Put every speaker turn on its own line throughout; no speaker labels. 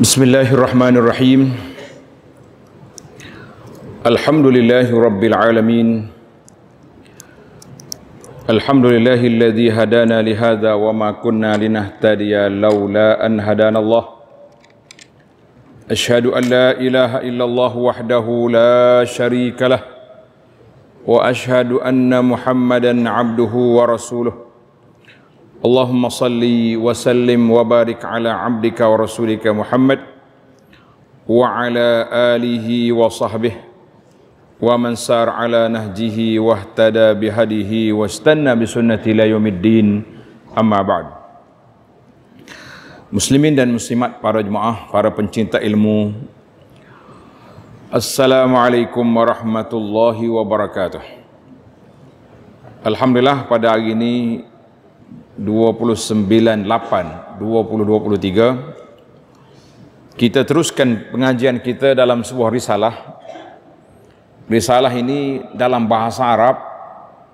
Bismillahirrahmanirrahim Alhamdulillahirrabbilalamin Alhamdulillahilladzi hadana lihada wa ma kunna linahtadiya lawla an hadana Allah Ashhadu an la ilaha illallah wahdahu la sharika lah wa ashhadu anna Muhammadan 'abduhu wa rasuluhu Allahumma اللهم صل وسلم وبارك على عبدك ورسولك wa وعلى wa وصحبه ومن سار على نهجه واهتدى بهديه واستنى بسنته الى يوم الدين اما بعد Muslimin dan muslimat, para jemaah, para pencinta ilmu. Assalamualaikum warahmatullahi wabarakatuh. Alhamdulillah pada hari ini 2982023 kita teruskan pengajian kita dalam sebuah risalah risalah ini dalam bahasa Arab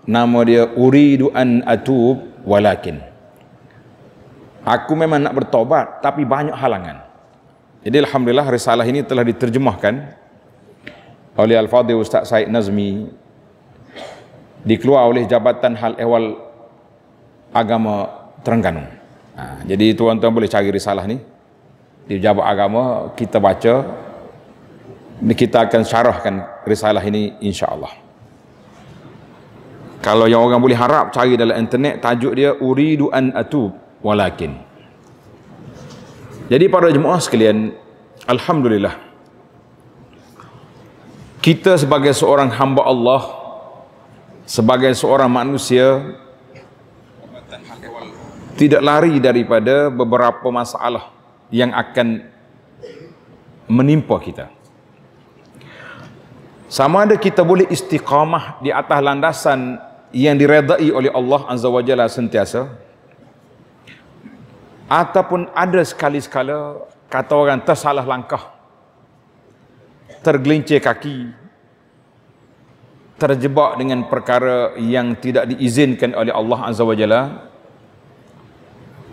nama dia uridu an atub walakin aku memang nak bertobat tapi banyak halangan jadi Alhamdulillah risalah ini telah diterjemahkan oleh Al-Fadhil Ustaz Said Nazmi dikeluar oleh Jabatan Hal Ehwal agama Terengganu. Ha, jadi tuan-tuan boleh cari risalah ni di Jabat Agama kita baca ni kita akan syarahkan risalah ini insya-Allah. Kalau yang orang boleh harap cari dalam internet tajuk dia uridu an atub walakin. Jadi para jemaah sekalian, alhamdulillah kita sebagai seorang hamba Allah sebagai seorang manusia tidak lari daripada beberapa masalah yang akan menimpa kita. Sama ada kita boleh istiqamah di atas landasan yang diredai oleh Allah Azza wa Jalla sentiasa ataupun ada sekali-sekala kata orang tersalah langkah tergelincir kaki terjebak dengan perkara yang tidak diizinkan oleh Allah Azza wa Jalla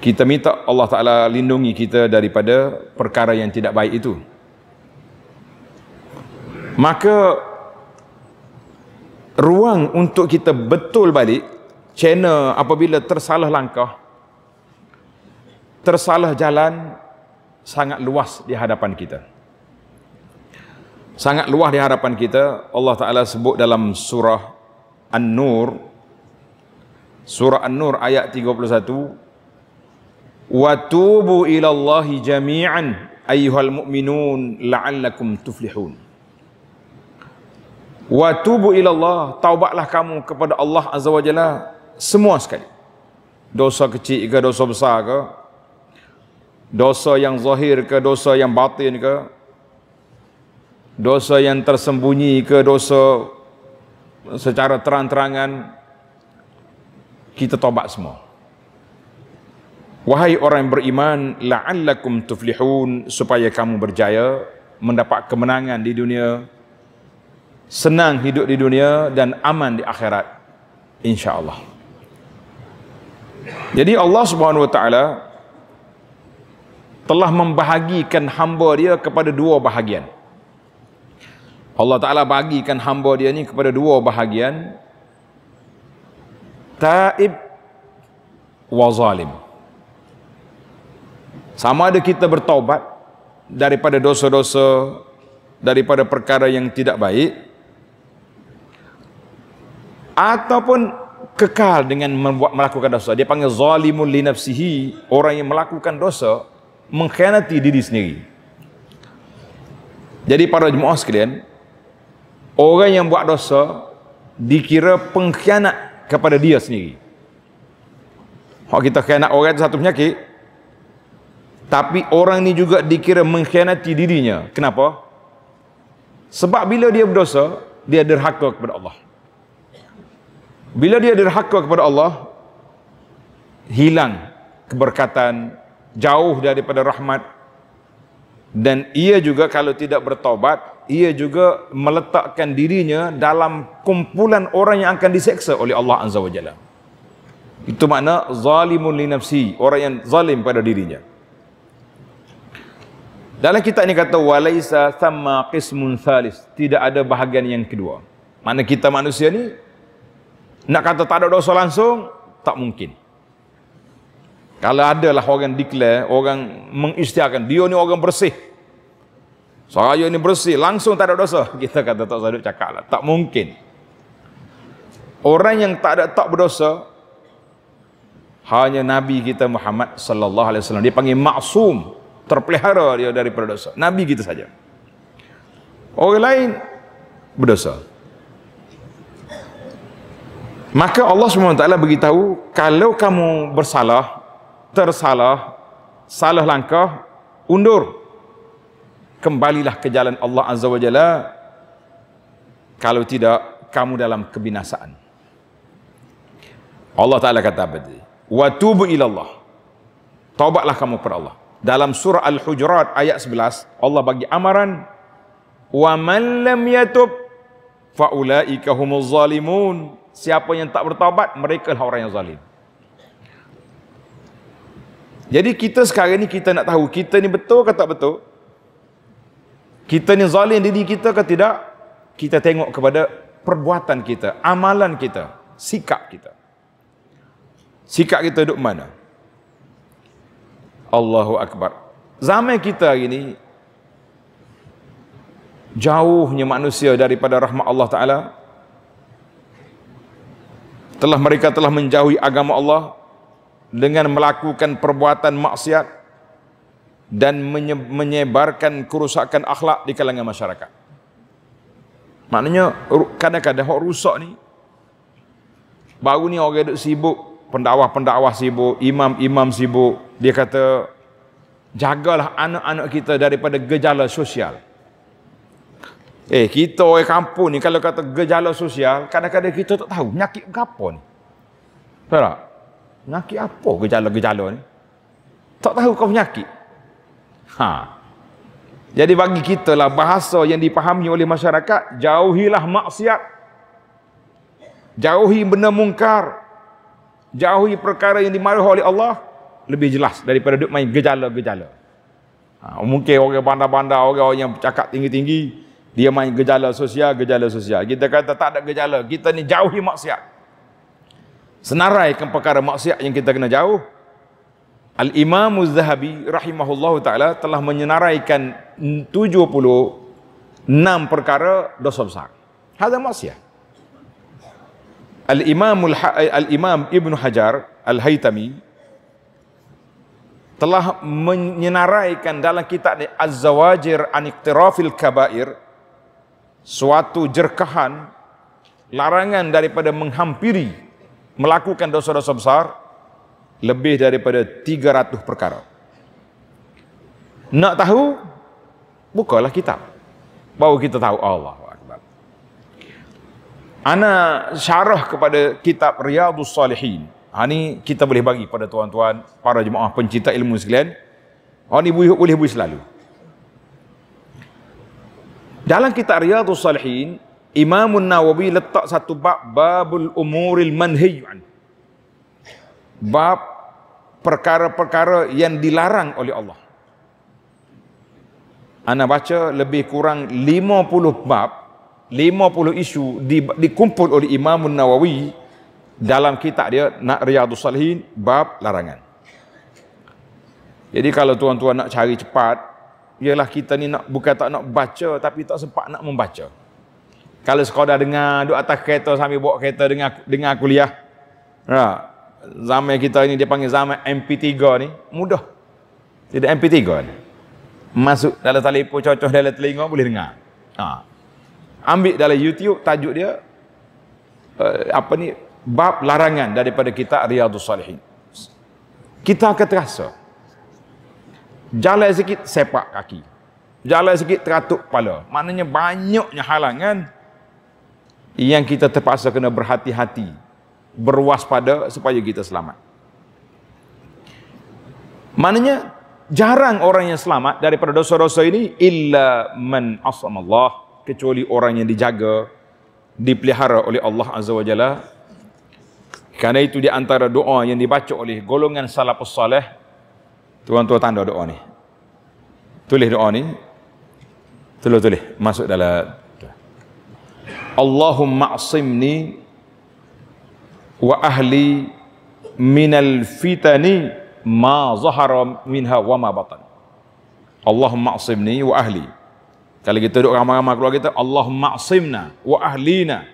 kita minta Allah Ta'ala lindungi kita daripada perkara yang tidak baik itu. Maka ruang untuk kita betul balik channel apabila tersalah langkah, tersalah jalan sangat luas di hadapan kita. Sangat luas di hadapan kita Allah Ta'ala sebut dalam surah An-Nur Surah An-Nur ayat 31 watubu ila Allah jami'an ayyuhal mu'minun la'allakum tuflihun watubu ila Allah taubatlah kamu kepada Allah azza wajalla semua sekali dosa kecil ke dosa besar ke dosa yang zahir ke dosa yang batin ke dosa yang tersembunyi ke dosa secara terang-terangan kita tobat semua Wahai orang yang beriman, la'allakum tuflihun supaya kamu berjaya mendapat kemenangan di dunia, senang hidup di dunia dan aman di akhirat insya-Allah. Jadi Allah Subhanahu wa taala telah membahagikan hamba dia kepada dua bahagian. Allah Taala bagikan hamba dia ni kepada dua bahagian. Taib wa zalim. Sama ada kita bertaubat daripada dosa-dosa, daripada perkara yang tidak baik ataupun kekal dengan membuat, melakukan dosa. Dia panggil zalimun li nafsihi, orang yang melakukan dosa mengkhianati diri sendiri. Jadi para jemaah sekalian, orang yang buat dosa dikira pengkhianat kepada dia sendiri. Kalau kita khianat orang itu satu penyakit, tapi orang ini juga dikira mengkhianati dirinya. Kenapa? Sebab bila dia berdosa, dia derhaka kepada Allah. Bila dia derhaka kepada Allah, hilang keberkatan, jauh daripada rahmat. Dan ia juga kalau tidak bertobat, ia juga meletakkan dirinya dalam kumpulan orang yang akan diseksa oleh Allah Azza wa Jalla. Itu makna zalimun li nafsi, orang yang zalim pada dirinya. Dalam kitab ini kata walaisa thamma qismun salis Tidak ada bahagian yang kedua. Mana kita manusia ni nak kata tak ada dosa langsung tak mungkin. Kalau ada adalah orang declare, orang mengisytiharkan dia ni orang bersih. Saya ini bersih, langsung tak ada dosa. Kita kata tak sadut cakaplah, tak mungkin. Orang yang tak ada tak berdosa hanya Nabi kita Muhammad sallallahu alaihi wasallam dia panggil maksum terpelihara dia daripada dosa. Nabi kita saja. Orang lain berdosa. Maka Allah SWT beritahu, kalau kamu bersalah, tersalah, salah langkah, undur. Kembalilah ke jalan Allah Azza wa Jalla. Kalau tidak, kamu dalam kebinasaan. Allah Ta'ala kata apa tadi? Wa tubu ilallah. Taubatlah kamu kepada Allah dalam surah Al-Hujurat ayat 11 Allah bagi amaran wa man lam yatub fa ulaika humuz zalimun siapa yang tak bertaubat mereka lah orang yang zalim jadi kita sekarang ni kita nak tahu kita ni betul ke tak betul kita ni zalim diri kita ke tidak kita tengok kepada perbuatan kita amalan kita sikap kita sikap kita duduk mana Allahu Akbar. Zaman kita ini jauhnya manusia daripada rahmat Allah Taala. Telah mereka telah menjauhi agama Allah dengan melakukan perbuatan maksiat dan menyebarkan kerusakan akhlak di kalangan masyarakat. Maknanya kadang-kadang orang rusak ni baru ni orang duk sibuk pendakwah-pendakwah sibuk, imam-imam sibuk. Dia kata, jagalah anak-anak kita daripada gejala sosial. Eh, kita orang kampung ni kalau kata gejala sosial, kadang-kadang kita tak tahu penyakit apa ni. Tahu tak? Penyakit apa gejala-gejala ni? Tak tahu kau penyakit. Ha. Jadi bagi kita lah bahasa yang dipahami oleh masyarakat, jauhilah maksiat. Jauhi benda mungkar jauhi perkara yang dimarahi oleh Allah lebih jelas daripada duk main gejala-gejala. Ha, mungkin orang bandar-bandar, orang-orang yang cakap tinggi-tinggi, dia main gejala sosial, gejala sosial. Kita kata tak ada gejala, kita ni jauhi maksiat. Senaraikan perkara maksiat yang kita kena jauh. Al-Imam Az-Zahabi rahimahullahu taala telah menyenaraikan 76 perkara dosa besar. Hadza maksiat. Al-Imam al ha- eh, Ibn Hajar Al-Haytami telah menyenaraikan dalam kitab Az-Zawajir an Iqtirafil Kabair suatu jerkahan larangan daripada menghampiri melakukan dosa-dosa besar lebih daripada 300 perkara. Nak tahu? Bukalah kitab. Baru kita tahu Allah. Ana syarah kepada kitab Riyadus Salihin. Ha ni kita boleh bagi pada tuan-tuan para jemaah pencinta ilmu sekalian. Ha ni boleh boleh boleh selalu. Dalam kitab Riyadus Salihin, Imam Nawawi letak satu bab babul umuril manhiy an. Bab perkara-perkara yang dilarang oleh Allah. Ana baca lebih kurang 50 bab 50 isu di, dikumpul oleh Imam Nawawi dalam kitab dia Nak Riyadus Salihin bab larangan. Jadi kalau tuan-tuan nak cari cepat, ialah kita ni nak bukan tak nak baca tapi tak sempat nak membaca. Kalau sekadar dengar duduk atas kereta sambil bawa kereta dengan dengan kuliah. Ha, zaman kita ni dia panggil zaman MP3 ni mudah. Tidak MP3 ni. Masuk dalam telefon cocok dalam telinga boleh dengar. Ha, ambil dari YouTube tajuk dia uh, apa ni bab larangan daripada kita Riyadhus Salihin. Kita akan terasa jalan sikit sepak kaki. Jalan sikit teratuk kepala. Maknanya banyaknya halangan yang kita terpaksa kena berhati-hati, berwaspada supaya kita selamat. Maknanya jarang orang yang selamat daripada dosa-dosa ini illa man asama Allah kecuali orang yang dijaga dipelihara oleh Allah Azza wa Jalla kerana itu di antara doa yang dibaca oleh golongan salafus salih tuan-tuan tanda doa ni tulis doa ni tulis-tulis masuk dalam Allahumma asimni wa ahli minal fitani ma zahara minha wa ma batan Allahumma asimni wa ahli kalau kita duduk ramai-ramai keluar kita, Allah asimna wa ahlina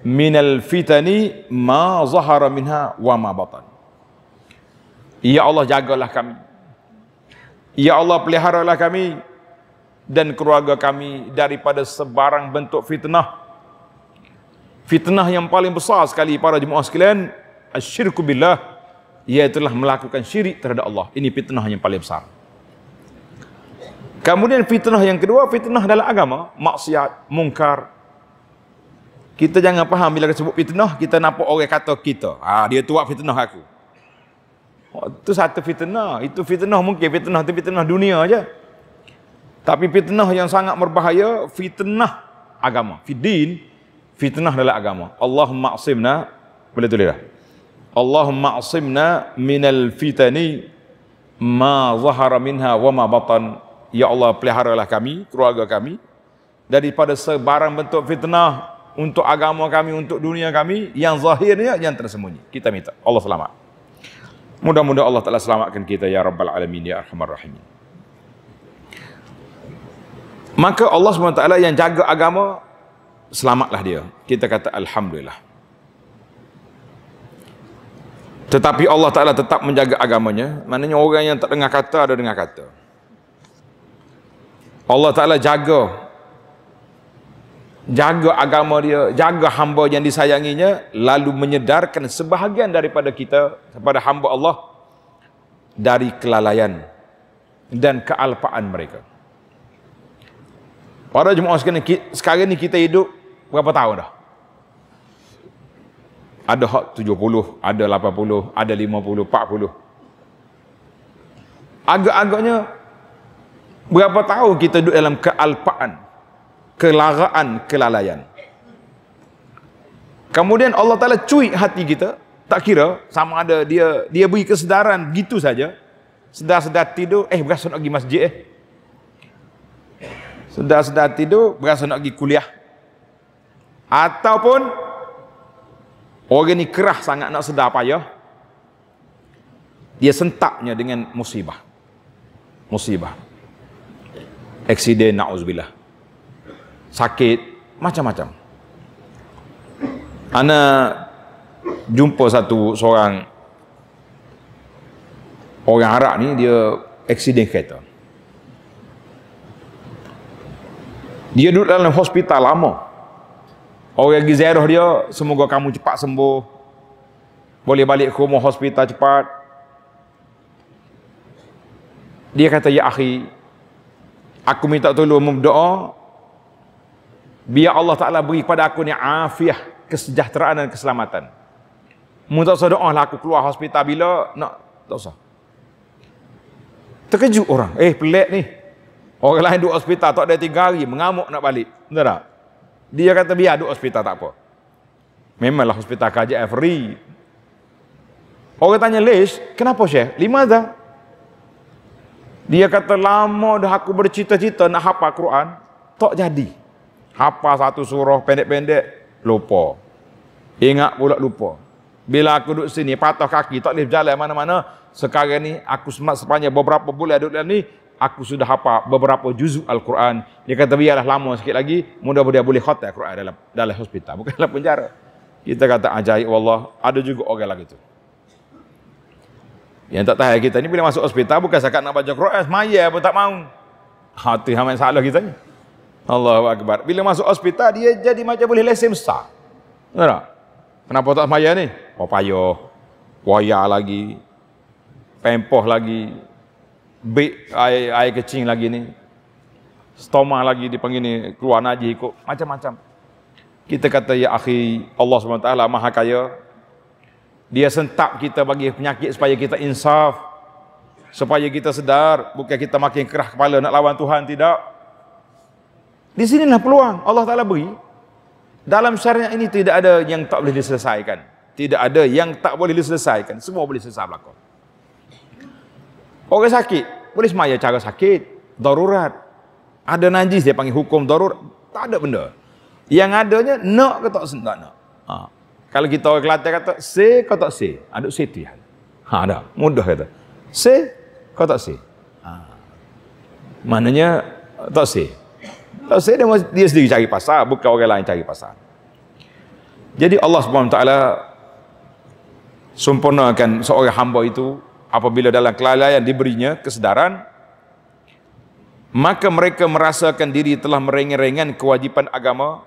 minal fitani ma zahara minha wa ma batan. Ya Allah jagalah kami. Ya Allah pelihara lah kami dan keluarga kami daripada sebarang bentuk fitnah. Fitnah yang paling besar sekali para jemaah sekalian, asyirku billah, iaitu melakukan syirik terhadap Allah. Ini fitnah yang paling besar. Kemudian fitnah yang kedua, fitnah dalam agama, maksiat, mungkar. Kita jangan faham bila sebut fitnah, kita nampak orang kata kita. Ah, dia tuak fitnah aku. Oh, itu satu fitnah. Itu fitnah mungkin. Fitnah itu fitnah dunia aja. Tapi fitnah yang sangat berbahaya, fitnah agama. Fidin, fitnah dalam agama. Allahumma asimna, boleh tulis dah. Allahumma asimna minal fitani ma zahara minha wa ma batan. Ya Allah lah kami, keluarga kami daripada sebarang bentuk fitnah untuk agama kami, untuk dunia kami yang zahirnya yang tersembunyi. Kita minta Allah selamat. Mudah-mudahan Allah telah selamatkan kita ya Rabbal alamin ya Arhamar Rahimin. Maka Allah SWT yang jaga agama, selamatlah dia. Kita kata Alhamdulillah. Tetapi Allah Ta'ala tetap menjaga agamanya. Maknanya orang yang tak dengar kata, ada dengar kata. Allah Ta'ala jaga jaga agama dia jaga hamba yang disayanginya lalu menyedarkan sebahagian daripada kita kepada hamba Allah dari kelalaian dan kealpaan mereka para jemaah sekarang sekarang ni kita hidup berapa tahun dah ada hak 70 ada 80 ada 50 40 agak-agaknya Berapa tahun kita duduk dalam kealpaan, kelaraan, kelalaian. Kemudian Allah Ta'ala cuy hati kita, tak kira sama ada dia dia beri kesedaran gitu saja. Sedar-sedar tidur, eh berasa nak pergi masjid eh. Sedar-sedar tidur, berasa nak pergi kuliah. Ataupun, orang ni kerah sangat nak sedar payah. Dia sentaknya dengan musibah. Musibah. Eksiden na'uzubillah Sakit Macam-macam Ana Jumpa satu seorang Orang Arab ni dia Eksiden kereta Dia duduk dalam hospital lama Orang pergi ziarah dia Semoga kamu cepat sembuh Boleh balik ke rumah hospital cepat Dia kata ya akhi aku minta tolong doa, biar Allah Taala beri kepada aku ni afiah, kesejahteraan dan keselamatan. Mu tak usah doa lah aku keluar hospital bila nak tak usah. Terkejut orang. Eh pelik ni. Orang lain duduk hospital tak ada tiga hari mengamuk nak balik. Betul tak? Dia kata biar duduk hospital tak apa. Memanglah hospital kerajaan free. Orang tanya, Lish, kenapa Syekh? Lima dah. Dia kata lama dah aku bercita-cita nak hafal Quran, tak jadi. Hafal satu surah pendek-pendek, lupa. Ingat pula lupa. Bila aku duduk sini patah kaki tak boleh berjalan mana-mana, sekarang ni aku semak sepanjang beberapa bulan duduk dalam ni, aku sudah hafal beberapa juzuk Al-Quran. Dia kata biarlah lama sikit lagi, mudah-mudahan boleh khatam Al-Quran dalam dalam hospital, bukan dalam penjara. Kita kata ajaib wallah, ada juga orang lagi tu. Yang tak tahu kita ni bila masuk hospital bukan sakat nak baca Quran, semaya pun tak mau. Hati hamil salah kita ni. Allahu Akbar. Bila masuk hospital dia jadi macam boleh lesen besar. Tengok tak? Kenapa tak semaya ni? Oh payah. Waya lagi. Pempoh lagi. Bik air, air kecing lagi ni. Stoma lagi dipanggil ni. Keluar najis ikut. Macam-macam. Kita kata ya akhi Allah SWT maha kaya. Dia sentap kita bagi penyakit supaya kita insaf. Supaya kita sedar. Bukan kita makin kerah kepala nak lawan Tuhan. Tidak. Di sinilah peluang Allah Ta'ala beri. Dalam syariat ini tidak ada yang tak boleh diselesaikan. Tidak ada yang tak boleh diselesaikan. Semua boleh selesai belakang. Orang sakit. Boleh semaya cara sakit. Darurat. Ada najis dia panggil hukum darurat. Tak ada benda. Yang adanya nak ke tak sentak nak. Ha. Kalau kita orang Kelantan kata, se kau tak se? Ada se tu Ha, ada. Mudah kata. Se kau tak se? Ha. Maknanya, tak se. Tak se, dia, dia sendiri cari pasal. Bukan orang lain cari pasal. Jadi Allah SWT sempurnakan seorang hamba itu apabila dalam kelalaian diberinya kesedaran maka mereka merasakan diri telah merengek-rengek kewajipan agama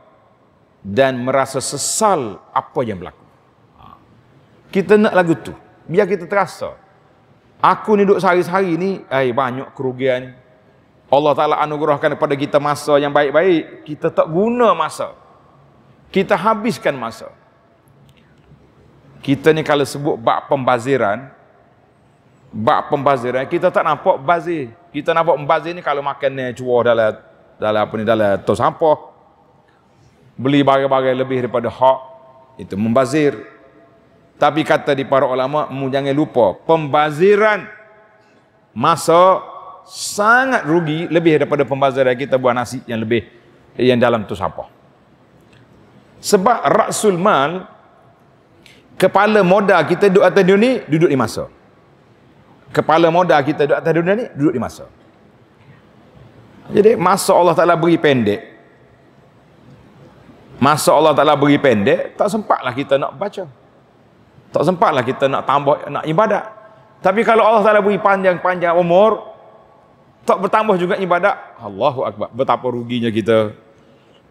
dan merasa sesal apa yang berlaku. Ha. Kita nak lagu tu. Biar kita terasa. Aku ni duduk sehari-hari ni, eh banyak kerugian. Allah Ta'ala anugerahkan kepada kita masa yang baik-baik. Kita tak guna masa. Kita habiskan masa. Kita ni kalau sebut bak pembaziran, bak pembaziran, kita tak nampak bazir. Kita nampak bazir ni kalau makan ni cuah dalam dalam apa ni dalam tong sampah beli barang-barang lebih daripada hak itu membazir tapi kata di para ulama mu jangan lupa pembaziran masa sangat rugi lebih daripada pembaziran kita buat nasi yang lebih yang dalam tu siapa sebab rasul mal kepala modal kita duduk atas dunia ni duduk di masa kepala modal kita duduk atas dunia ni duduk di masa jadi masa Allah Taala beri pendek Masa Allah Ta'ala beri pendek, tak sempatlah kita nak baca. Tak sempatlah kita nak tambah, nak ibadat. Tapi kalau Allah Ta'ala beri panjang-panjang umur, tak bertambah juga ibadat. Allahu Akbar. Betapa ruginya kita.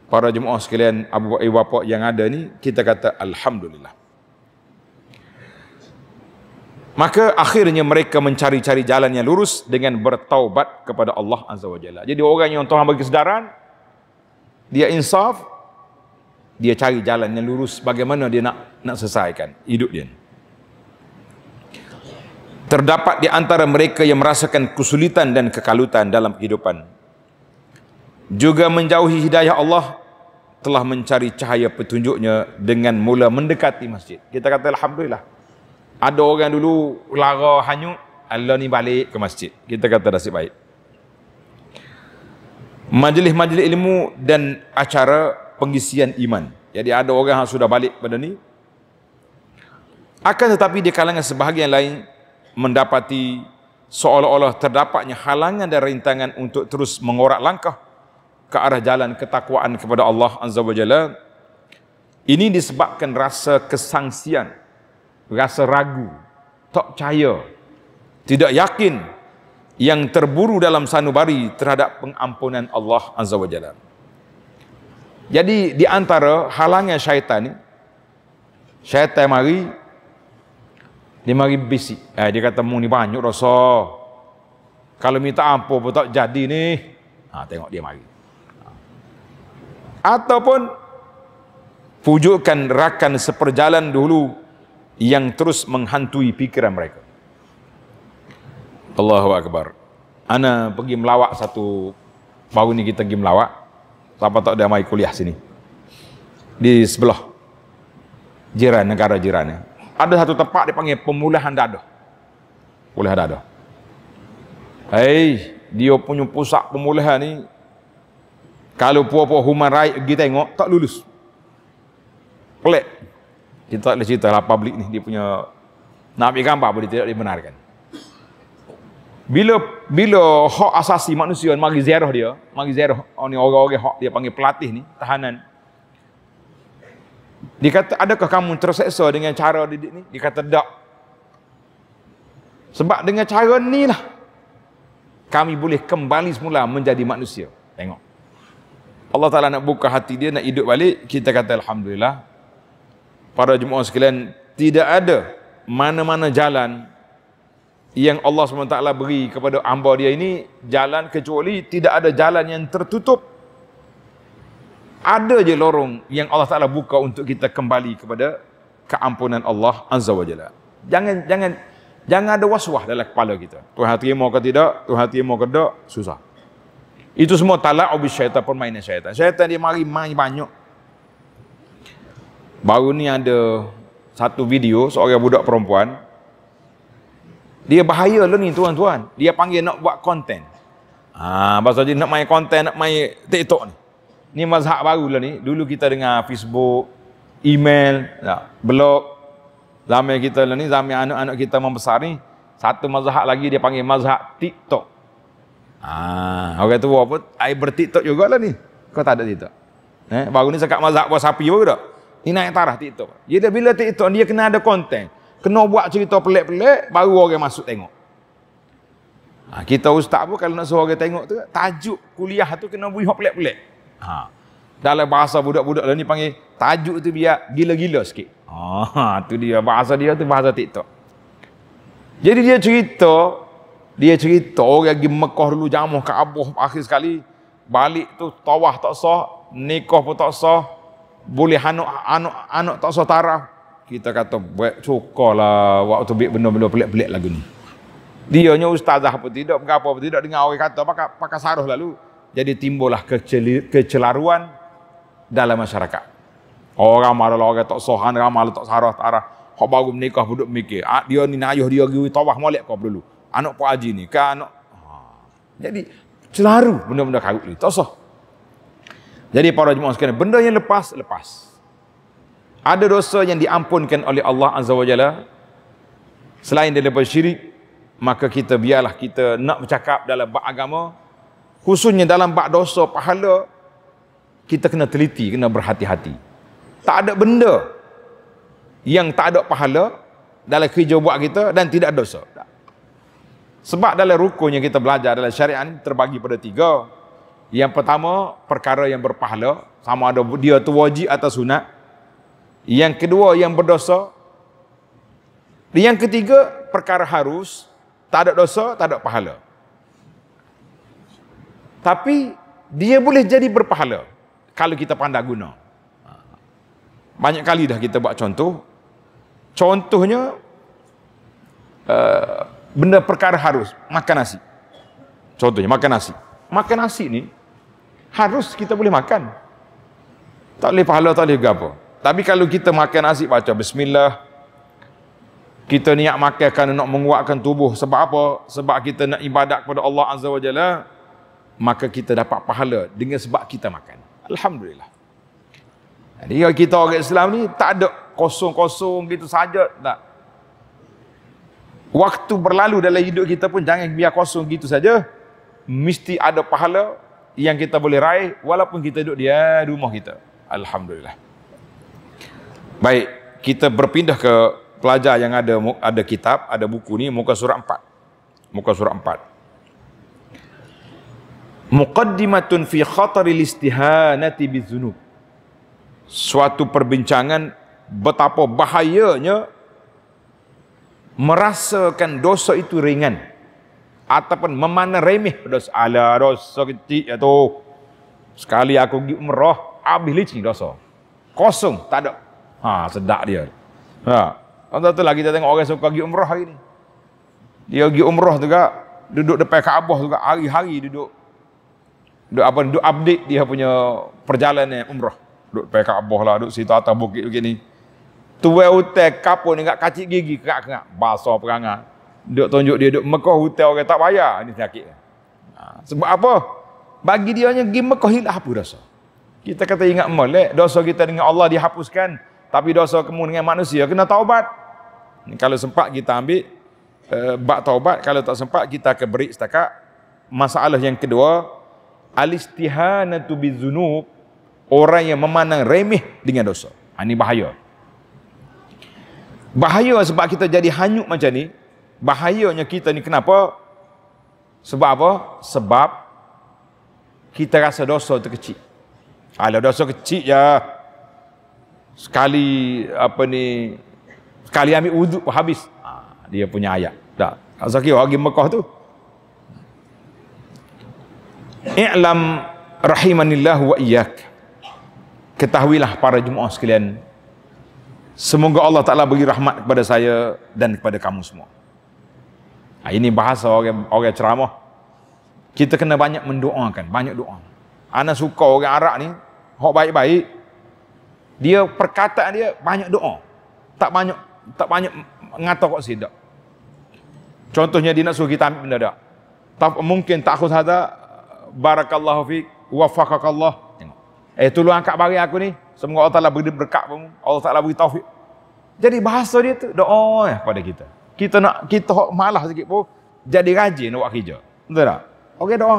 Para jemaah sekalian, abu bapak eh, ibu bapak yang ada ni, kita kata Alhamdulillah. Maka akhirnya mereka mencari-cari jalan yang lurus dengan bertaubat kepada Allah Azza wa Jalla. Jadi orang yang Tuhan bagi kesedaran, dia insaf, dia cari jalan yang lurus bagaimana dia nak nak selesaikan hidup dia terdapat di antara mereka yang merasakan kesulitan dan kekalutan dalam kehidupan juga menjauhi hidayah Allah telah mencari cahaya petunjuknya dengan mula mendekati masjid kita kata Alhamdulillah ada orang dulu lara hanyut Allah ni balik ke masjid kita kata nasib baik majlis-majlis ilmu dan acara pengisian iman. Jadi ada orang yang sudah balik pada ni. Akan tetapi di kalangan sebahagian lain mendapati seolah-olah terdapatnya halangan dan rintangan untuk terus mengorak langkah ke arah jalan ketakwaan kepada Allah Azza wa Jalla. Ini disebabkan rasa kesangsian, rasa ragu, tak percaya, tidak yakin yang terburu dalam sanubari terhadap pengampunan Allah Azza wa Jalla. Jadi di antara halangan syaitan ni syaitan mari dia mari bisik. Eh, dia kata mu ni banyak rasa. Kalau minta ampun pun tak jadi ni. Ha, tengok dia mari. Ha. Ataupun pujukkan rakan seperjalan dulu yang terus menghantui pikiran mereka. Allahu Akbar. Ana pergi melawak satu baru ni kita pergi melawak. Tanpa tak ada mai kuliah sini. Di sebelah jiran negara jirannya. Ada satu tempat dipanggil pemulihan dada. Pemulihan dada. Hei, dia punya pusat pemulihan ni kalau puapa human right pergi tengok tak lulus. Pelik. Kita tak boleh cerita lah public ni dia punya nak ambil gambar boleh tidak dibenarkan. Bila bila hak asasi manusia mari ziarah dia, mari ziarah ni orang-orang hak dia panggil pelatih ni, tahanan. Dia kata, adakah kamu terseksa dengan cara didik ni? Dia kata, tak. Sebab dengan cara ni lah, kami boleh kembali semula menjadi manusia. Tengok. Allah Ta'ala nak buka hati dia, nak hidup balik, kita kata Alhamdulillah. Para jemaah sekalian, tidak ada mana-mana jalan yang Allah SWT beri kepada hamba dia ini jalan kecuali tidak ada jalan yang tertutup ada je lorong yang Allah Taala buka untuk kita kembali kepada keampunan Allah Azza wa Jalla. Jangan jangan jangan ada waswah dalam kepala kita. Tuhan terima ke tidak? Tuhan terima ke tidak? Susah. Itu semua talak obis syaitan permainan syaitan. Syaitan dia mari main banyak. Baru ni ada satu video seorang budak perempuan dia bahaya lah ni tuan-tuan. Dia panggil nak buat konten. Ha, ah, pasal dia nak main konten, nak main TikTok ni. Ni mazhab baru lah ni. Dulu kita dengar Facebook, email, ya, blog. Zaman kita lah ni, zaman anak-anak kita membesar ni. Satu mazhab lagi dia panggil mazhab TikTok. Ah, orang tu apa? Air juga lah ni. Kau tak ada TikTok. Eh, baru ni sekat mazhab buah sapi baru tak? Ni naik tarah TikTok. Jadi bila TikTok dia kena ada konten. Kena buat cerita pelik-pelik, baru orang masuk tengok. Ha, kita ustaz pun kalau nak suruh orang tengok tu, tajuk kuliah tu kena buih pelik-pelik. Ha. Dalam bahasa budak-budak lah ni panggil, tajuk tu biar gila-gila sikit. Ha, ha, tu dia, bahasa dia tu bahasa TikTok. Jadi dia cerita, dia cerita orang pergi Mekah dulu jamuh ke Abuh akhir sekali, balik tu tawah tak sah, nikah pun tak sah, boleh anak anak anak tak sah taraf, kita kata buat cukahlah waktu bik benda-benda pelik-pelik lagu ni. Dia nya ustazah pun tidak, mengapa pun tidak dengar orang kata pakai pakai saruh lalu jadi timbullah kecelaruan dalam masyarakat. Orang marah lah orang tak sohan, ramal tak sarah, tak arah. Hak baru menikah duduk mikir, ah, dia ni nayuh dia pergi tawah malik, kau dulu. Anak Pak Haji ni kan anak. Ha. Jadi celaru benda-benda karut ni. Tak usah. Jadi para jemaah sekalian, benda yang lepas, lepas. Ada dosa yang diampunkan oleh Allah Azza wa Jalla selain daripada syirik maka kita biarlah kita nak bercakap dalam bab agama khususnya dalam bab dosa pahala kita kena teliti kena berhati-hati tak ada benda yang tak ada pahala dalam kerja buat kita dan tidak ada dosa sebab dalam rukun yang kita belajar dalam syariat ini terbagi pada tiga yang pertama perkara yang berpahala sama ada dia tu wajib atau sunat yang kedua yang berdosa. Yang ketiga perkara harus tak ada dosa, tak ada pahala. Tapi dia boleh jadi berpahala kalau kita pandai guna. Banyak kali dah kita buat contoh. Contohnya uh, benda perkara harus makan nasi. Contohnya makan nasi. Makan nasi ni harus kita boleh makan. Tak boleh pahala, tak boleh gapo. -apa. Tapi kalau kita makan nasi baca bismillah. Kita niat makan kerana nak menguatkan tubuh. Sebab apa? Sebab kita nak ibadat kepada Allah Azza wa Jalla. Maka kita dapat pahala dengan sebab kita makan. Alhamdulillah. Jadi kita orang Islam ni tak ada kosong-kosong gitu saja. Tak. Waktu berlalu dalam hidup kita pun jangan biar kosong gitu saja. Mesti ada pahala yang kita boleh raih walaupun kita duduk di eh, rumah kita. Alhamdulillah. Baik, kita berpindah ke pelajar yang ada ada kitab, ada buku ni muka surat 4. Muka surat 4. Muqaddimatun fi khatari listihanati bizunub. Suatu perbincangan betapa bahayanya merasakan dosa itu ringan ataupun memana remeh dosa ala dosa kecil ya tu sekali aku pergi umrah habis licin dosa kosong tak ada Ha, sedap dia. Ha. Orang tu lagi kita tengok orang suka pergi umrah hari ni. Dia pergi umrah juga, duduk depan Kaabah juga, hari-hari duduk. Duduk apa, duduk update dia punya perjalanan umrah. Duduk depan Kaabah lah, duduk situ atas bukit begini. Tua hotel kapur ni, kat kacik gigi, kerak-kerak. Basah perangai. Duduk tunjuk dia, duduk Mekah hotel orang tak bayar. Ini sakit. Ha, sebab apa? Bagi dia hanya pergi Mekah hilang apa dosa? Kita kata ingat molek, dosa kita dengan Allah dihapuskan tapi dosa kamu dengan manusia kena taubat. Kalau sempat kita ambil uh, eh, bab taubat, kalau tak sempat kita akan beri setakat masalah yang kedua alistihanatu bizunub orang yang memandang remeh dengan dosa. ini ha, bahaya. Bahaya sebab kita jadi hanyut macam ni. Bahayanya kita ni kenapa? Sebab apa? Sebab kita rasa dosa tu kecil. Kalau dosa kecil ya, sekali apa ni sekali ambil wuduk habis ha, dia punya ayat tak azaki lagi Mekah tu i'lam rahimanillah wa iyyak ketahuilah para jemaah sekalian semoga Allah Taala beri rahmat kepada saya dan kepada kamu semua ha, ini bahasa orang orang ceramah kita kena banyak mendoakan banyak doa anak suka orang Arab ni hok baik-baik dia perkataan dia banyak doa. Tak banyak tak banyak mengata kok sidak. Contohnya dia nak suruh kita ambil benda dak. Tak mungkin tak aku sada barakallahu fik wafaqakallah. Tengok. Eh tolong angkat bagi aku ni. Semoga Allah Taala beri berkat kamu. Allah Taala beri taufik. Jadi bahasa dia tu doa ya eh, pada kita. Kita nak kita malas sikit pun jadi rajin buat kerja. Betul tak? Okey doa.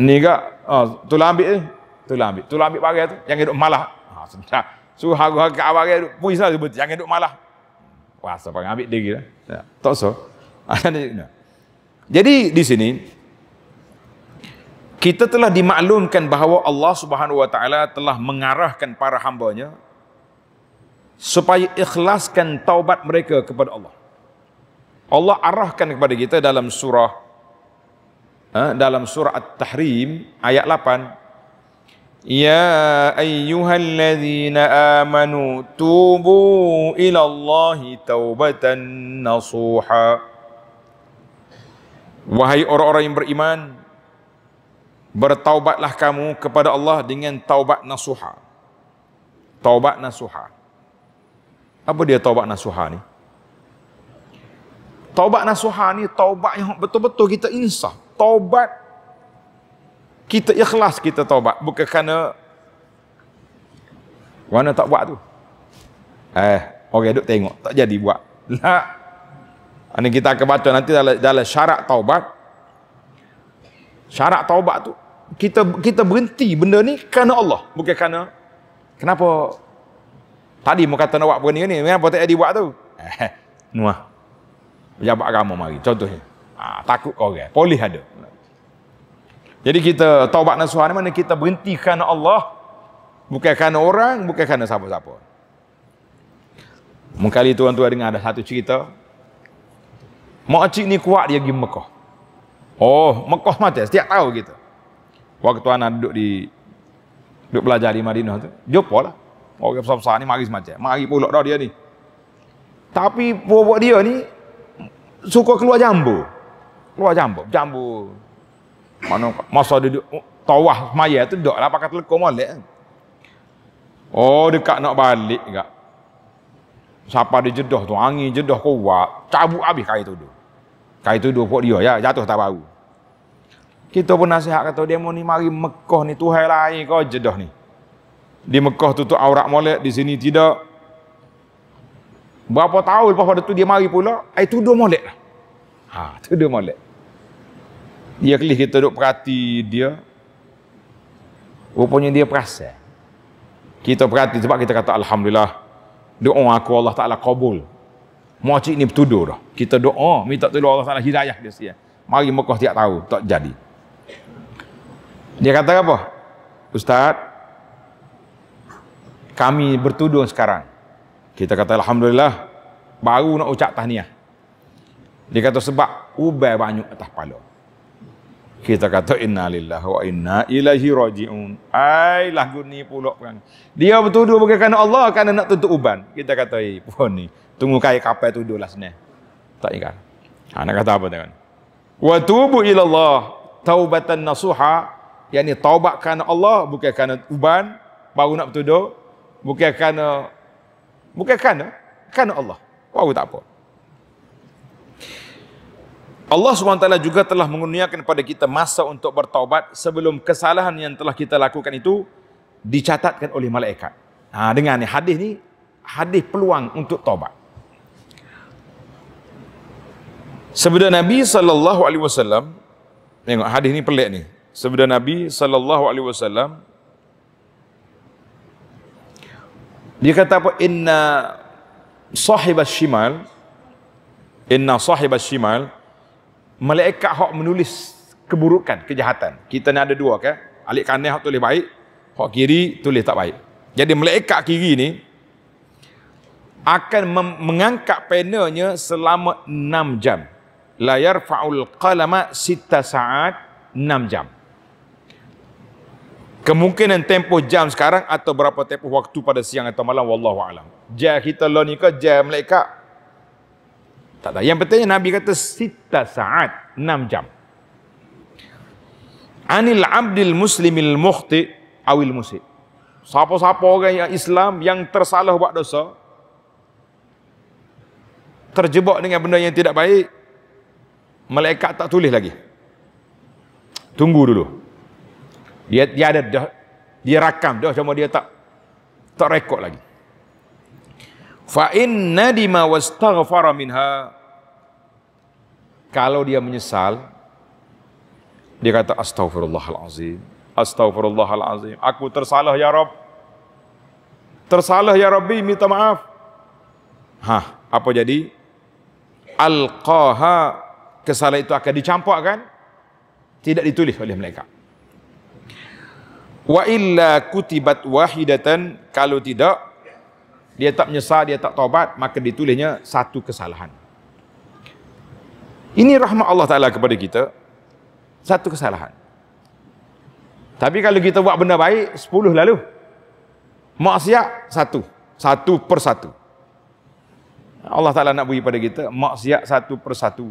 Ni gak ah oh, lah tolong ambil Eh. Itulah ambil. Itulah ambil barang tu. Jangan duduk malah. Ha, sedap. Suruh harga-harga kat awal tu. Puis lah sebut. Jangan duduk malah. Kuasa barang ambil diri lah. Ya. Tak so. Jadi di sini, kita telah dimaklumkan bahawa Allah subhanahu wa ta'ala telah mengarahkan para hambanya supaya ikhlaskan taubat mereka kepada Allah. Allah arahkan kepada kita dalam surah ha, dalam surah At-Tahrim ayat 8 يا أيها الذين آمنوا توبوا إلى الله توبة نصوحا Wahai orang-orang yang beriman bertaubatlah kamu kepada Allah dengan taubat nasuha. Taubat nasuha. Apa dia taubat nasuha ni? Taubat nasuhah ni taubat yang betul-betul kita insaf. Taubat kita ikhlas kita taubat bukan kerana mana tak buat tu eh orang okay, duk tengok tak jadi buat nak lah. ini kita akan baca nanti dalam, dalam syarat taubat syarat taubat tu kita kita berhenti benda ni kerana Allah bukan kerana kenapa tadi mau kata nak buat benda ni kenapa tak jadi buat tu eh, nuah pejabat agama mari contohnya ha, takut orang okay. polis ada jadi kita taubat nasuhah ni mana kita berhenti kerana Allah. Bukan kerana orang, bukan kerana siapa-siapa. Mengkali tuan-tuan dengar ada satu cerita. Makcik ni kuat dia pergi Mekah. Oh, Mekah macam setiap tahu kita. Waktu anak duduk di duduk belajar di Madinah tu, jumpa lah. Orang oh, besar-besar ni mari semacam. Mari pula dah dia ni. Tapi buah-buah dia ni suka keluar jambu. Keluar jambu. Jambu mana masa dia tawah semaya tu duduk lah pakai telekong balik. Kan? Oh dekat nak balik juga. Siapa dia jedah tu, angin jedah kuat, cabut habis kain tu. Kain tu pun dia ya, jatuh tak bau. Kita pun nasihat kata dia ni mari Mekah ni Tuhan lain kau jedah ni. Di Mekah tu aurat molek, di sini tidak. Berapa tahun lepas pada tu dia mari pula, air tuduh molek lah. Ha, tuduh molek. Dia kelih kita duduk perhati dia. Rupanya dia perasa. Kita perhati sebab kita kata Alhamdulillah. Doa aku Allah Ta'ala kabul. Makcik ni bertuduh dah. Kita doa minta tu Allah Ta'ala hidayah dia siap. Mari Mekah tiap tahu. Tak jadi. Dia kata apa? Ustaz. Kami bertuduh sekarang. Kita kata Alhamdulillah. Baru nak ucap tahniah. Dia kata sebab ubah banyak atas palau kita kata innalillahi wa inna ilaihi rajiun ai lagu ni pula kan dia bertuduh bagi kerana Allah kerana nak tutup uban kita kata eh pun ni tunggu kai kapal tuduhlah senang tak ingat ha nak kata apa tuan wa tubu ila Allah taubatan nasuha yakni taubat kerana Allah bukan kerana uban baru nak bertuduh bukan kerana bukan kerana kerana Allah baru tak apa Allah SWT juga telah mengurniakan kepada kita masa untuk bertaubat sebelum kesalahan yang telah kita lakukan itu dicatatkan oleh malaikat. Ha, dengar ni, hadis ni, hadis peluang untuk taubat. Sebeda Nabi sallallahu alaihi wasallam tengok hadis ni pelik ni. Sebeda Nabi sallallahu alaihi wasallam dia kata apa inna sahibas shimal inna sahibas shimal malaikat hok menulis keburukan, kejahatan. Kita ni ada dua kan? Alik kanan hok tulis baik, hok kiri tulis tak baik. Jadi malaikat kiri ni akan mengangkat penanya selama 6 jam. La yarfa'ul qalama sita sa'at 6 jam. Kemungkinan tempoh jam sekarang atau berapa tempoh waktu pada siang atau malam wallahu alam. Jam kita law jam malaikat tak tahu. Yang pertanya Nabi kata sita saat, enam jam. Anil abdil muslimil muhti awil musik. Siapa-siapa orang yang Islam yang tersalah buat dosa, terjebak dengan benda yang tidak baik, malaikat tak tulis lagi. Tunggu dulu. Dia, dia ada, dia, dia rakam, dah. cuma dia tak tak rekod lagi fa in nadima wastaghfara minha kalau dia menyesal dia kata al-Azim astaghfirullahalazim azim aku tersalah ya rab tersalah ya rabbi minta maaf ha apa jadi alqaha kesalahan itu akan kan tidak ditulis oleh mereka wa illa kutibat wahidatan kalau tidak dia tak menyesal, dia tak taubat, maka ditulisnya satu kesalahan. Ini rahmat Allah Ta'ala kepada kita, satu kesalahan. Tapi kalau kita buat benda baik, sepuluh lalu. Maksiat, satu. Satu per satu. Allah Ta'ala nak beri pada kita, maksiat satu per satu.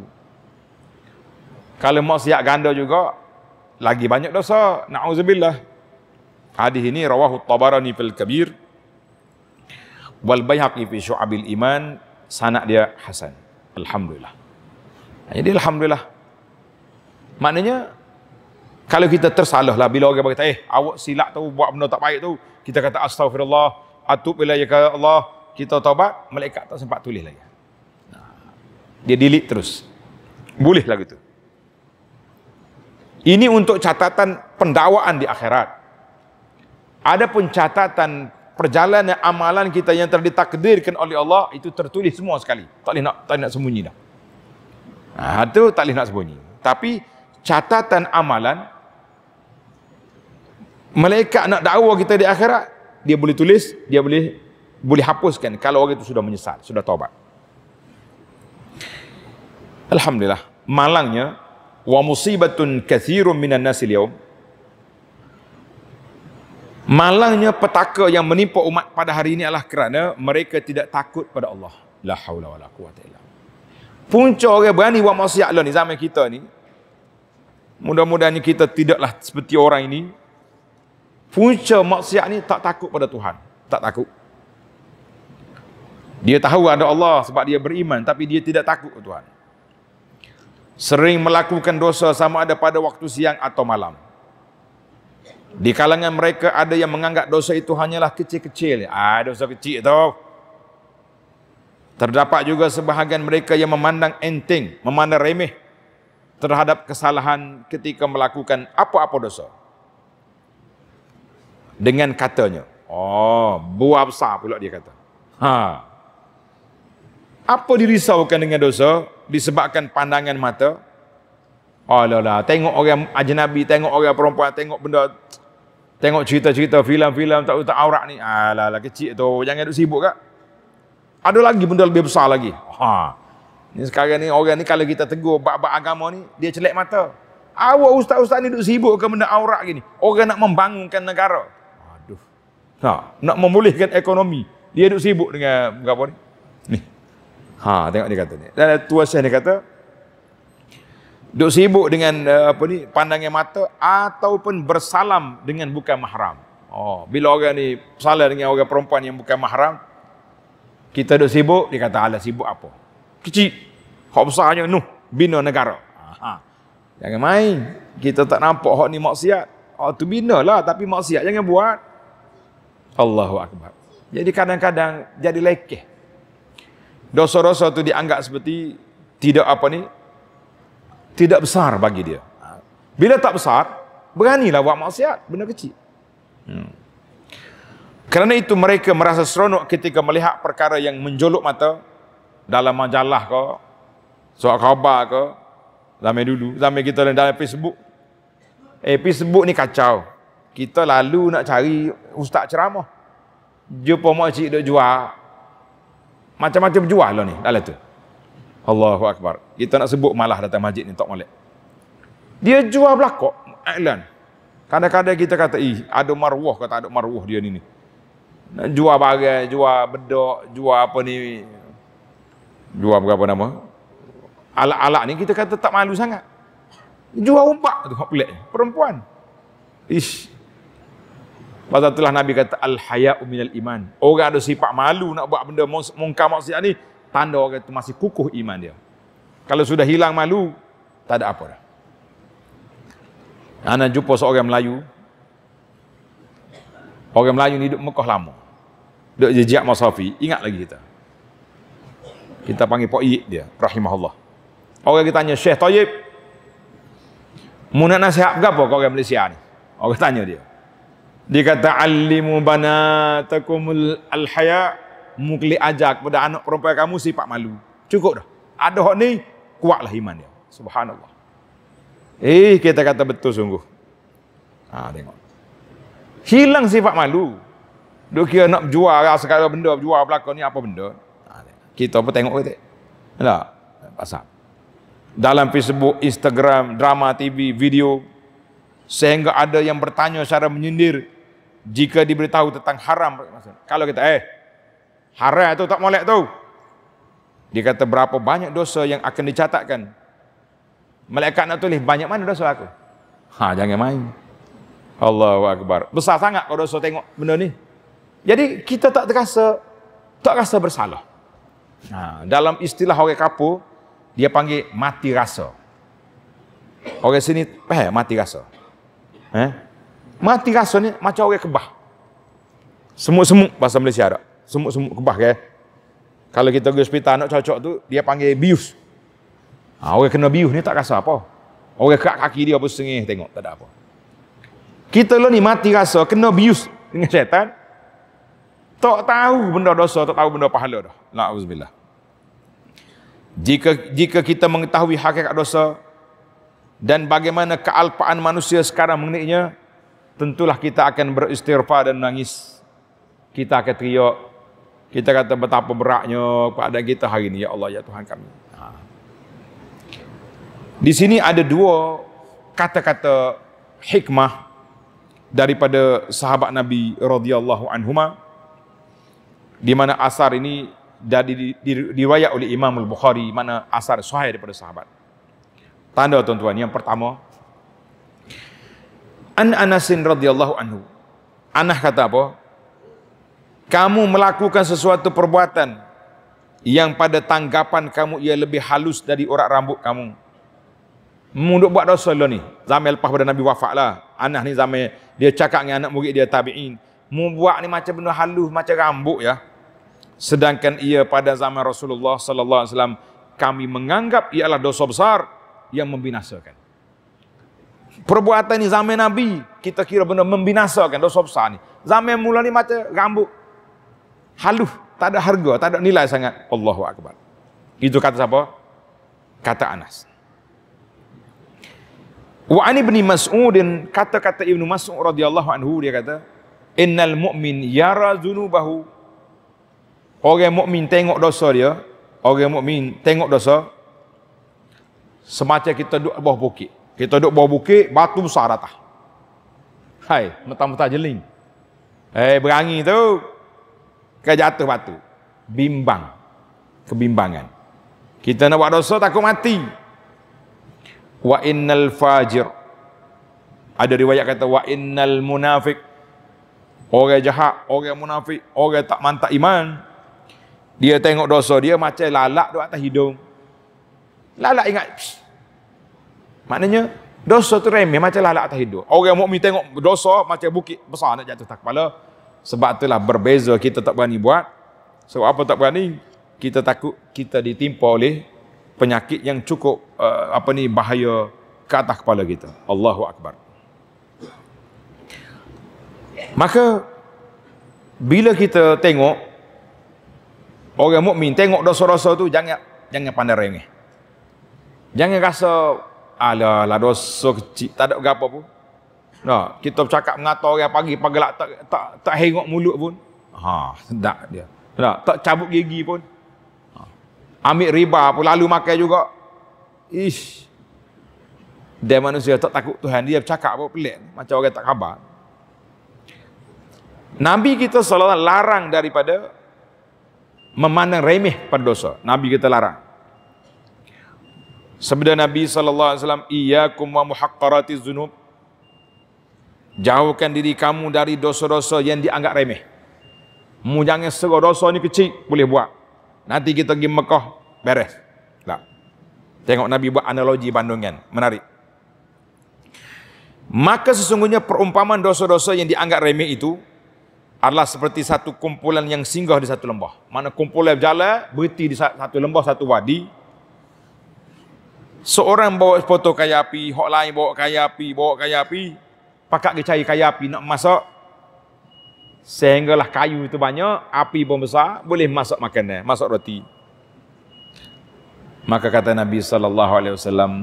Kalau maksiat ganda juga, lagi banyak dosa. Na'udzubillah. Hadis ini, rawahu tabarani fil kabir wal baihaqi fi syu'abil iman sanak dia hasan alhamdulillah jadi alhamdulillah maknanya kalau kita tersalah lah bila orang kata eh awak silap tu buat benda tak baik tu kita kata astagfirullah atub ilaika ya Allah kita taubat malaikat tak sempat tulis lagi dia delete terus boleh lah gitu ini untuk catatan pendakwaan di akhirat ada pun catatan perjalanan amalan kita yang telah ditakdirkan oleh Allah itu tertulis semua sekali. Tak boleh nak tak boleh nak sembunyi dah. Nah, ha, tu tak boleh nak sembunyi. Tapi catatan amalan malaikat nak dakwa kita di akhirat, dia boleh tulis, dia boleh boleh hapuskan kalau orang itu sudah menyesal, sudah taubat. Alhamdulillah. Malangnya wa musibatun katsirun minan nasil yaum Malangnya petaka yang menimpa umat pada hari ini adalah kerana mereka tidak takut pada Allah. La haula wala quwata illa Punca orang berani buat maksiat lah ni zaman kita ni. Mudah-mudahnya kita tidaklah seperti orang ini. Punca maksiat ni tak takut pada Tuhan. Tak takut. Dia tahu ada Allah sebab dia beriman tapi dia tidak takut ke Tuhan. Sering melakukan dosa sama ada pada waktu siang atau malam. Di kalangan mereka ada yang menganggap dosa itu hanyalah kecil-kecil. Ah, dosa kecil tu. Terdapat juga sebahagian mereka yang memandang enteng, memandang remeh terhadap kesalahan ketika melakukan apa-apa dosa. Dengan katanya, oh, buah besar pula dia kata. Ha. Apa dirisaukan dengan dosa disebabkan pandangan mata? Oh, lah, lah. tengok orang ajnabi, tengok orang perempuan, tengok benda Tengok cerita-cerita filem-filem tak tak aurat ni. Alah lah kecil tu. Jangan duk sibuk kak. Ada lagi benda lebih besar lagi. Ha. Ni sekarang ni orang ni kalau kita tegur bab-bab agama ni, dia celak mata. Awak ustaz-ustaz ni duk sibuk ke benda aurat gini. Orang nak membangunkan negara. Aduh. Ha, nak memulihkan ekonomi. Dia duk sibuk dengan apa ni? Ni. Ha, tengok dia kata ni. Dan tuan saya ni kata, duk sibuk dengan eh, apa ni pandangan mata ataupun bersalam dengan bukan mahram. Oh, bila orang ni salah dengan orang perempuan yang bukan mahram, kita duk sibuk, dia kata ala sibuk apa? Kecil. Hak besarnya nuh bina negara. Aha. Jangan main. Kita tak nampak hak ni maksiat. Oh, tu bina lah tapi maksiat jangan buat. Allahu akbar. Jadi kadang-kadang jadi lekeh. Dosa-dosa tu dianggap seperti tidak apa ni, tidak besar bagi dia. Bila tak besar, beranilah buat maksiat, benda kecil. Hmm. Kerana itu mereka merasa seronok ketika melihat perkara yang menjolok mata dalam majalah ke, soal khabar ke, zaman dulu, zaman kita dalam Facebook. Eh, Facebook ni kacau. Kita lalu nak cari ustaz ceramah. Jumpa makcik dia jual. Macam-macam jual lah ni dalam tu. Allahu Akbar. Kita nak sebut malah datang masjid ni tak molek. Dia jual belakok, iklan. Kadang-kadang kita kata, "Ih, ada marwah kata ada marwah dia ni Nak jual bagai, jual bedok, jual apa ni? Jual berapa nama? Alat-alat ni kita kata tak malu sangat. Jual umpak tu, hak pelik. Perempuan. Ish. Pasal itulah Nabi kata, "Al haya'u minal iman." Orang ada sifat malu nak buat benda mungkar maksiat ni, tanda orang itu masih kukuh iman dia. Kalau sudah hilang malu, tak ada apa dah. Ana jumpa seorang Melayu. Orang Melayu ni duduk Mekah lama. Duduk jejak Masafi, ingat lagi kita. Kita panggil Pak Iyik dia, rahimahullah. Orang kita tanya, Syekh Tayyip, Munak nasihat ke apa orang Malaysia ni? Orang tanya dia. Dia kata, Alimu banatakumul al-hayat mukli ajak kepada anak perempuan kamu sifat malu. Cukup dah. Ada hak ni kuatlah iman dia. Subhanallah. Eh kita kata betul sungguh. Ha tengok. Hilang sifat malu. Dok kira nak jual segala benda jual belakang ni apa benda. Ha, kita apa tengok kita. Lah pasal. Dalam Facebook, Instagram, drama TV, video sehingga ada yang bertanya secara menyindir jika diberitahu tentang haram kalau kita eh Haram tu tak molek tu. Dia kata berapa banyak dosa yang akan dicatatkan. Malaikat nak tulis banyak mana dosa aku. Ha jangan main. Allahu akbar. Besar sangat kalau dosa tengok benda ni. Jadi kita tak terasa tak rasa bersalah. Ha, dalam istilah orang Kapu dia panggil mati rasa. Orang sini eh mati rasa. Eh? Mati rasa ni macam orang kebah. Semut-semut bahasa Malaysia ada semut-semut kebah ke. Kalau kita pergi hospital anak cocok tu, dia panggil bius. Ha, orang kena bius ni tak rasa apa. Orang kat kaki dia pun sengih tengok, tak ada apa. Kita lah ni mati rasa kena bius dengan syaitan. Tak tahu benda dosa, tak tahu benda pahala dah. La'udzubillah. Jika jika kita mengetahui hakikat dosa dan bagaimana kealpaan manusia sekarang mengenainya, tentulah kita akan beristirfa dan menangis. Kita akan teriak, kita kata betapa beratnya keadaan kita hari ini ya Allah ya Tuhan kami ha. di sini ada dua kata-kata hikmah daripada sahabat Nabi radhiyallahu anhu, di mana asar ini dari diriwayat oleh Imam Al-Bukhari mana asar sahih daripada sahabat tanda tuan-tuan yang pertama an Anasin radhiyallahu anhu Anah kata apa? kamu melakukan sesuatu perbuatan yang pada tanggapan kamu ia lebih halus dari urat rambut kamu. Munduk buat dosa lo ni. Zaman lepas pada Nabi wafat lah. Anak ni zaman dia cakap dengan anak murid dia tabi'in. Mu buat ni macam benda halus macam rambut ya. Sedangkan ia pada zaman Rasulullah sallallahu alaihi wasallam kami menganggap ia adalah dosa besar yang membinasakan. Perbuatan ni zaman Nabi kita kira benda membinasakan dosa besar ni. Zaman mula ni macam rambut haluh, tak ada harga, tak ada nilai sangat. Allahu akbar. Itu kata siapa? Kata Anas. Wa an ibni Mas'udin kata-kata Ibnu Mas'ud radhiyallahu anhu dia kata, "Innal mu'min yara dzunubahu." Orang mukmin tengok dosa dia, orang mukmin tengok dosa semacam kita duduk bawah bukit. Kita duduk bawah bukit, batu besar datang. Hai, mentang-mentang jeling. Eh, hey, berangin tu. Kan jatuh batu. Bimbang. Kebimbangan. Kita nak buat dosa takut mati. Wa innal fajir. Ada riwayat kata wa innal munafik. Orang jahat, orang munafik, orang tak mantap iman. Dia tengok dosa dia macam lalak di atas hidung. Lalak ingat. Psst. Maknanya dosa tu remeh macam lalak atas hidung. Orang mukmin tengok dosa macam bukit besar nak jatuh tak kepala. Sebab itulah berbeza kita tak berani buat. Sebab apa tak berani? Kita takut kita ditimpa oleh penyakit yang cukup uh, apa ni bahaya ke atas kepala kita. Allahu akbar. Maka bila kita tengok orang mukmin tengok dosa-dosa tu jangan jangan pandai remeh. Jangan rasa alah lah dosa kecil tak ada apa-apa pun. Nah, kita bercakap mengata orang pagi pagelak tak tak tak hengok mulut pun. Ha, sedap dia. Nah, tak cabut gigi pun. Ha. Ambil riba pun lalu makan juga. Ish. Dia manusia tak takut Tuhan dia bercakap pun pelik macam orang tak khabar. Nabi kita selalu larang daripada memandang remeh pada dosa. Nabi kita larang. Sebenarnya Nabi sallallahu alaihi wasallam iyyakum wa muhaqqarati dzunub Jauhkan diri kamu dari dosa-dosa yang dianggap remeh. Mu jangan serah dosa ni kecil, boleh buat. Nanti kita pergi Mekah, beres. Tak. Tengok Nabi buat analogi bandungan menarik. Maka sesungguhnya perumpamaan dosa-dosa yang dianggap remeh itu adalah seperti satu kumpulan yang singgah di satu lembah. Mana kumpulan berjalan, berhenti di satu lembah, satu wadi. Seorang bawa foto kayapi, orang lain bawa kayapi, bawa kayapi pakak ke cari kayu api nak masak sehinggalah kayu itu banyak api pun besar boleh masak makanan masak roti maka kata Nabi sallallahu alaihi wasallam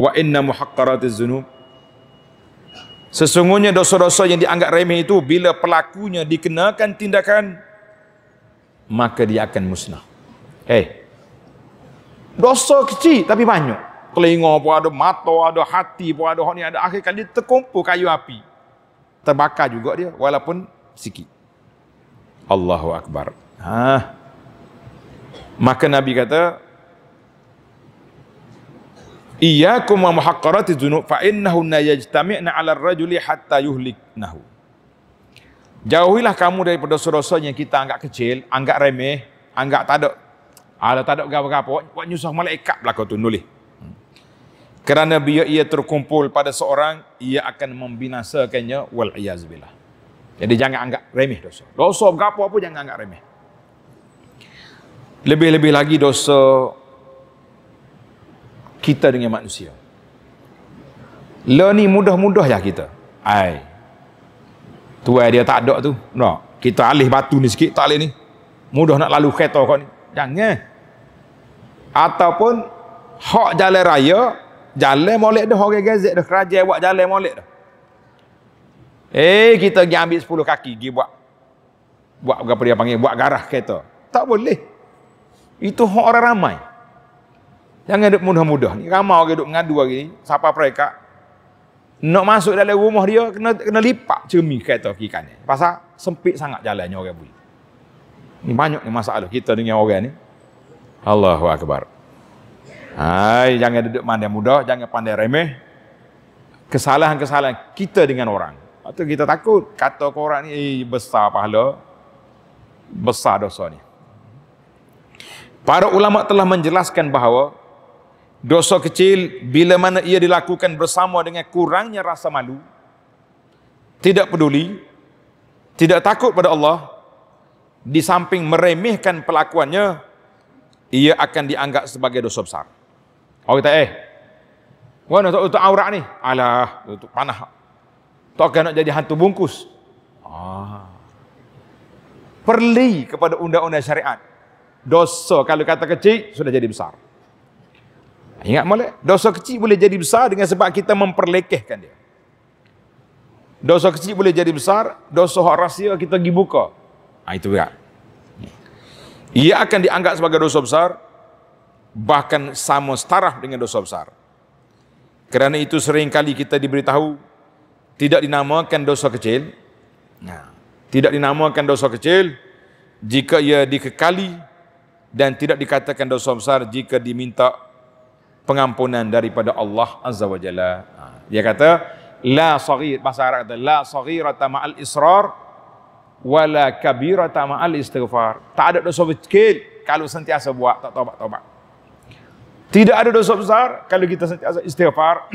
wa inna muhaqqaratiz zunub sesungguhnya dosa-dosa yang dianggap remeh itu bila pelakunya dikenakan tindakan maka dia akan musnah hey eh, dosa kecil tapi banyak telinga pun ada, mata ada, hati pun ada, hak ada. Akhir kali terkumpul kayu api. Terbakar juga dia walaupun sikit. Allahu akbar. Ha. Maka Nabi kata Iyakum wa muhaqqarati dzunub fa innahu na yajtami'na 'ala rajuli hatta yuhliknahu. Jauhilah kamu daripada dosa-dosa yang kita anggap kecil, anggap remeh, anggap tak ada. Ada ah, tak ada gapo-gapo, buat nyusah malaikat belaka tu nulis kerana bila ia terkumpul pada seorang ia akan membinasakannya wal iazbillah jadi jangan anggap remeh dosa dosa berapa pun jangan anggap remeh lebih-lebih lagi dosa kita dengan manusia le ni mudah-mudah ya kita ai tuai dia tak ada tu no kita alih batu ni sikit tak alih ni mudah nak lalu kereta kau ni jangan ataupun hak jalan raya Jalan molek dah orang gazet dah kerajaan buat jalan molek dah. Eh kita pergi ambil sepuluh kaki pergi buat buat apa dia panggil buat garah kereta. Tak boleh. Itu hak orang ramai. Jangan duduk mudah-mudah. Ni ramai orang duduk mengadu hari ni. Siapa mereka? Nak masuk dalam rumah dia, kena kena lipat cermin kereta kiri kanan. Pasal sempit sangat jalannya orang bui. Ni banyak ni masalah kita dengan orang ni. Allahu Akbar. Hai, jangan duduk pandai mudah, jangan pandai remeh. Kesalahan-kesalahan kita dengan orang. Atau kita takut kata orang ni, eh, besar pahala. Besar dosa ni. Para ulama telah menjelaskan bahawa dosa kecil bila mana ia dilakukan bersama dengan kurangnya rasa malu, tidak peduli, tidak takut pada Allah, di samping meremehkan pelakuannya, ia akan dianggap sebagai dosa besar. Orang kata, eh. Mana tak tutup aurat ni? Alah, tutup panah. Tak akan nak jadi hantu bungkus. Ah. Perli kepada undang-undang syariat. Dosa kalau kata kecil, sudah jadi besar. Ingat malah, dosa kecil boleh jadi besar dengan sebab kita memperlekehkan dia. Dosa kecil boleh jadi besar, dosa hak rahsia kita pergi buka. Ha, itu berat. Ia akan dianggap sebagai dosa besar, bahkan sama setara dengan dosa besar. Kerana itu seringkali kita diberitahu tidak dinamakan dosa kecil. Nah, ya. tidak dinamakan dosa kecil jika ia dikekali dan tidak dikatakan dosa besar jika diminta pengampunan daripada Allah Azza wa Jalla. Ha. Dia kata la saghir bahasa Arab kata la saghirata ma'al israr wala kabirata ma'al istighfar. Tak ada dosa kecil kalau sentiasa buat tak tobat tobat. Tidak ada dosa besar kalau kita sentiasa istighfar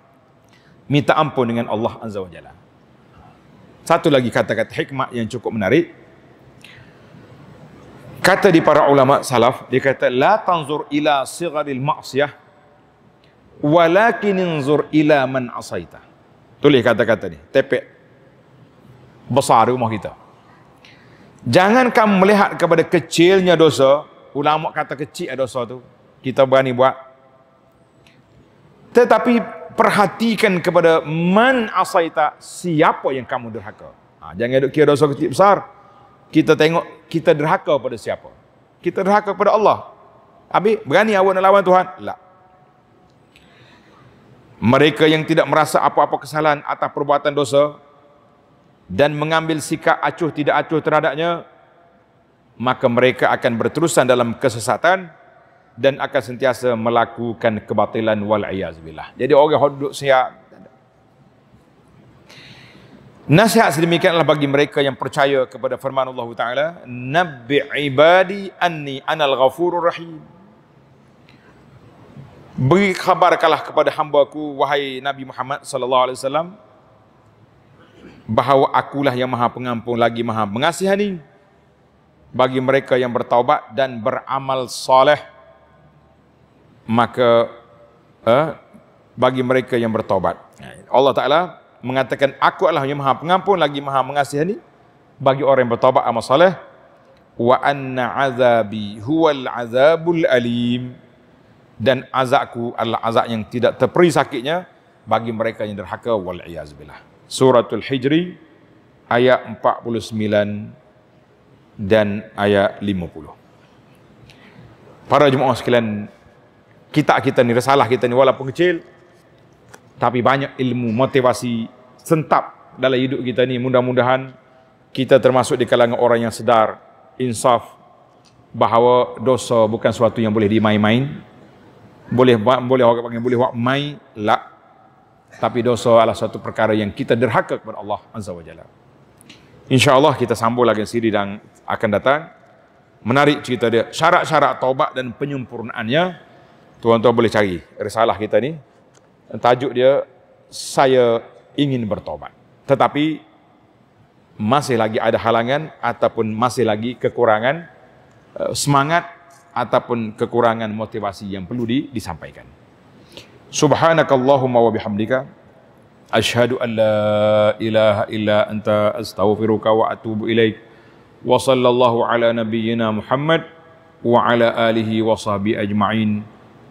minta ampun dengan Allah Azza wa Jalla. Satu lagi kata-kata hikmah yang cukup menarik. Kata di para ulama salaf, dia kata la tanzur ila sigaril ma'asyah, walakin zur ila man asaita. Tulis kata-kata ni, tepek besar rumah kita. Jangan kamu melihat kepada kecilnya dosa, ulama kata kecil dosa tu, kita berani buat. Tetapi perhatikan kepada man asaita siapa yang kamu derhaka. Ha, jangan duk kira dosa kecil besar. Kita tengok kita derhaka pada siapa. Kita derhaka kepada Allah. Habis berani awak nak lawan Tuhan? Tak. Mereka yang tidak merasa apa-apa kesalahan atas perbuatan dosa dan mengambil sikap acuh tidak acuh terhadapnya maka mereka akan berterusan dalam kesesatan dan akan sentiasa melakukan kebatilan wal iazbillah. Jadi orang yang duduk siap. Nasihat sedemikian bagi mereka yang percaya kepada firman Allah Ta'ala. Nabi ibadi anni anal ghafurur rahim. Beri khabar kalah kepada hamba ku wahai Nabi Muhammad sallallahu alaihi wasallam bahawa akulah yang maha pengampun lagi maha mengasihani bagi mereka yang bertaubat dan beramal soleh maka eh, bagi mereka yang bertobat. Allah Ta'ala mengatakan, aku adalah yang maha pengampun lagi maha mengasihani bagi orang yang bertobat amal salih. Wa anna azabi huwal azabul alim. Dan azabku adalah azab yang tidak terperi sakitnya bagi mereka yang derhaka wal'iyazbillah. Suratul Hijri ayat 49 dan ayat 50. Para jemaah sekalian kita kita ni salah kita ni walaupun kecil tapi banyak ilmu motivasi sentap dalam hidup kita ni mudah-mudahan kita termasuk di kalangan orang yang sedar insaf bahawa dosa bukan sesuatu yang boleh dimain-main boleh boleh orang panggil boleh buat mai lah tapi dosa adalah satu perkara yang kita derhaka kepada Allah azza wajalla insyaallah kita sambung lagi siri dan akan datang menarik cerita dia syarat-syarat taubat dan penyempurnaannya Tuan-tuan boleh cari risalah kita ni. Tajuk dia, saya ingin bertobat. Tetapi, masih lagi ada halangan ataupun masih lagi kekurangan eh, semangat ataupun kekurangan motivasi yang perlu di, disampaikan. Subhanakallahumma wa bihamdika. Ashadu an la ilaha illa anta astaghfiruka wa atubu ilaik. Wa sallallahu ala nabiyyina Muhammad wa ala alihi wa sahbihi ajma'in